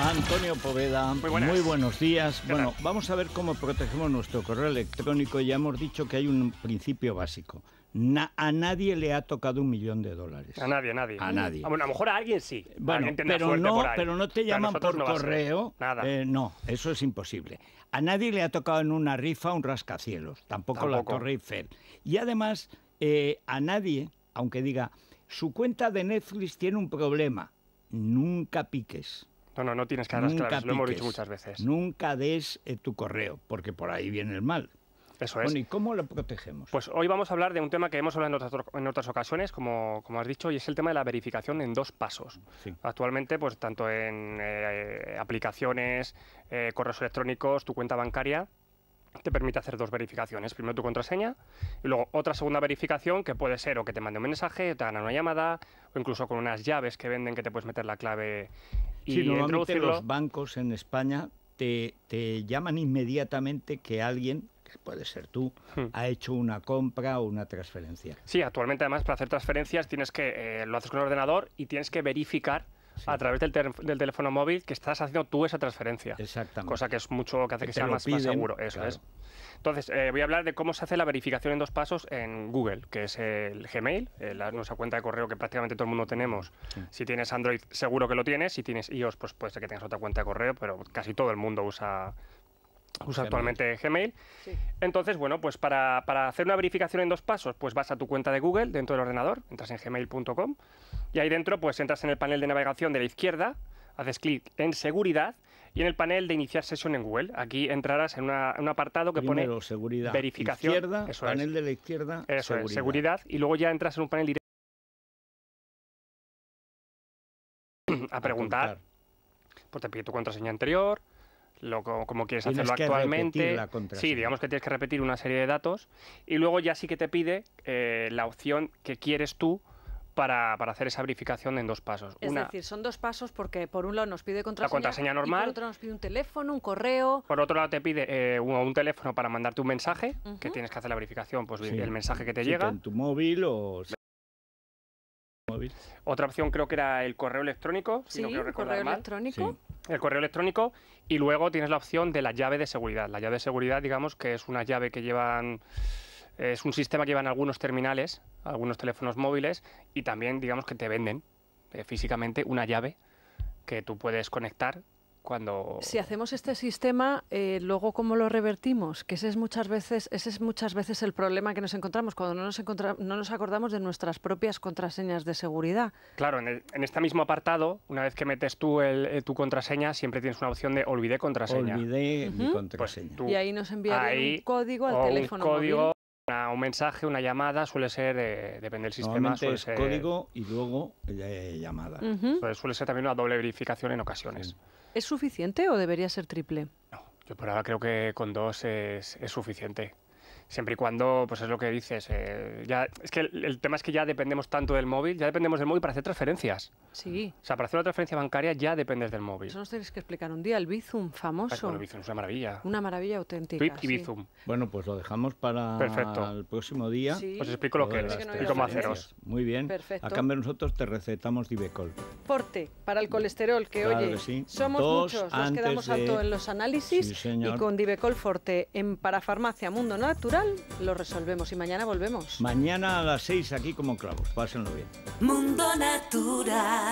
Antonio Poveda, muy, buenos días. Bueno, vamos a ver cómo protegemos nuestro correo electrónico. Ya hemos dicho que hay un principio básico. a nadie le ha tocado un millón de dólares. A nadie, a nadie. A nadie. A, lo mejor a alguien sí. pero, no, te llaman por correo. Eh, no, eso es imposible. A nadie le ha tocado en una rifa un rascacielos, tampoco, la Torre Eiffel. Y además, eh, a nadie, aunque diga, su cuenta de Netflix tiene un problema, nunca piques. No, no, no tienes que Nunca claras, lo hemos dicho muchas veces. Nunca des eh, tu correo, porque por ahí viene el mal. Eso es. ¿y cómo lo protegemos? Pues hoy vamos a hablar de un tema que hemos hablado en otras, ocasiones, como, has dicho, y es el tema de la verificación en dos pasos. Actualmente, pues tanto en eh, aplicaciones, eh, correos electrónicos, tu cuenta bancaria, te permite hacer dos verificaciones. Primero tu contraseña y luego otra segunda verificación que puede ser o que te mande un mensaje, o te una llamada o incluso con unas llaves que venden que te puedes meter la clave y normalmente los bancos en España te, te, llaman inmediatamente que alguien, que puede ser tú, hmm. ha hecho una compra o una transferencia. Sí, actualmente además para hacer transferencias tienes que eh, lo haces con el ordenador y tienes que verificar a través del, teléfono móvil que estás haciendo tú esa transferencia. Exactamente. Cosa que es mucho que hace que, sea más, seguro. Eso es. Entonces, eh, voy a hablar de cómo se hace la verificación en dos pasos en Google, que es el Gmail, eh, la, nuestra cuenta de correo que prácticamente todo el mundo tenemos. Si tienes Android, seguro que lo tienes. Si tienes iOS, pues puede ser que tengas otra cuenta de correo, pero casi todo el mundo usa usa actualmente Gmail. Entonces, bueno, pues para, hacer una verificación en dos pasos, pues vas a tu cuenta de Google dentro del ordenador, entras en gmail.com y ahí dentro pues entras en el panel de navegación de la izquierda, haces clic en seguridad y en el panel de iniciar sesión en Google. Aquí entrarás en un apartado que pone seguridad. verificación. Izquierda, panel de la izquierda, eso seguridad. Es, seguridad. Y luego ya entras en un panel directo a preguntar. Por pues te pide tu contraseña anterior, lo, como quieres hacerlo actualmente. sí, digamos que tienes que repetir una serie de datos y luego ya sí que te pide eh, la opción que quieres tú. Para, hacer esa verificación en dos pasos. Es decir, son dos pasos porque por un lado nos pide contraseña, la contraseña normal, por otro nos pide un teléfono, un correo. Por otro lado te pide eh, un, teléfono para mandarte un mensaje, que tienes que hacer la verificación, pues el mensaje que te llega. En tu móvil o... Otra opción creo que era el correo electrónico. Sí, si no correo electrónico el correo electrónico y luego tienes la opción de la llave de seguridad. La llave de seguridad, digamos, que es una llave que llevan es un sistema que llevan algunos terminales, algunos teléfonos móviles y también digamos que te venden eh, físicamente una llave que tú puedes conectar cuando... Si hacemos este sistema, eh, luego cómo lo revertimos, que ese es muchas veces, ese es muchas veces el problema que nos encontramos cuando no nos, encontramos no nos acordamos de nuestras propias contraseñas de seguridad. Claro, en, en este mismo apartado, una vez que metes tú eh, tu contraseña, siempre tienes una opción de olvidé contraseña. Olvidé mi contraseña. Pues y ahí nos envía un código al teléfono. Un código un mensaje, una llamada, suele ser, depende del sistema, suele código y luego eh, llamada. Pues suele, ser también una doble verificación en ocasiones. ¿Es suficiente o debería ser triple? No, yo por ahora creo que con dos es, es suficiente siempre y cuando, pues es lo que dices, eh, ya, es que el, tema es que ya dependemos tanto del móvil, ya dependemos del móvil para hacer transferencias. Sí. O sea, para hacer una transferencia bancaria ya dependes del móvil. Eso nos tenéis que explicar un día, el Bizum famoso. bueno, el Bizum es una maravilla. Una maravilla auténtica. y Bizum. Bueno, pues lo dejamos para el próximo día. Os explico lo que es y cómo haceros. Muy bien. Perfecto. A cambio nosotros te recetamos Divecol. Forte, para el colesterol, que claro oye, somos muchos, nos quedamos de... alto en los análisis y con Divecol Forte en Parafarmacia Mundo Natural lo resolvemos y mañana volvemos. Mañana a las 6 aquí como clavos. Pásenlo bien. Mundo Natural.